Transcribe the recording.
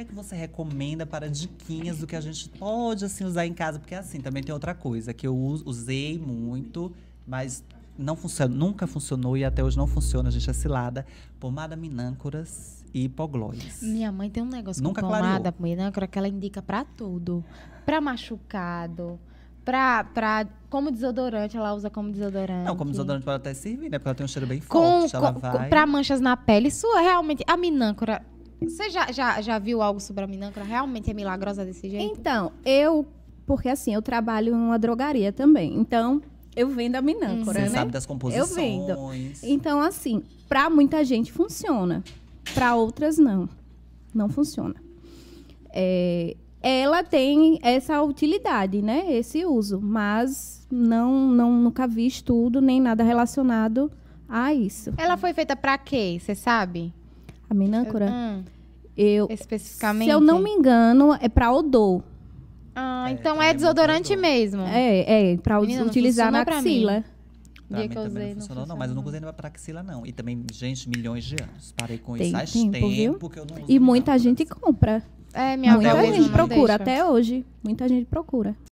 que é que você recomenda para diquinhas do que a gente pode, assim, usar em casa? Porque, assim, também tem outra coisa que eu usei muito, mas não funciona, nunca funcionou e até hoje não funciona, a gente é cilada. Pomada minâncoras e hipoglóis. Minha mãe tem um negócio nunca com pomada minâncora que ela indica para tudo. para machucado, pra, pra, como desodorante, ela usa como desodorante. Não, como desodorante pode até servir, né? Porque ela tem um cheiro bem com, forte, com, ela vai... Pra manchas na pele, isso é realmente... A minâncora, você já, já, já viu algo sobre a minâncora? Realmente é milagrosa desse jeito? Então, eu... Porque assim, eu trabalho numa drogaria também. Então, eu vendo a minâncora, hum. Você né? sabe das composições. Eu vendo. Então, assim, para muita gente funciona. Para outras, não. Não funciona. É, ela tem essa utilidade, né? Esse uso, mas não, não nunca vi estudo nem nada relacionado a isso. Ela foi feita para quê? Você sabe? A minâncora. Eu, hum. Eu, Especificamente? Se eu não me engano, é para odor. Ah, é, então é, é desodorante mesmo. É, é, para utilizar na axila. Pra mim também usei, não, funcionou, não, mas eu não usei na axila, não. E também, gente, milhões de anos. Parei com Tem isso há tempo, tempo que eu não E muita gente compra. É, minha Muita gente procura, até hoje. Muita gente procura.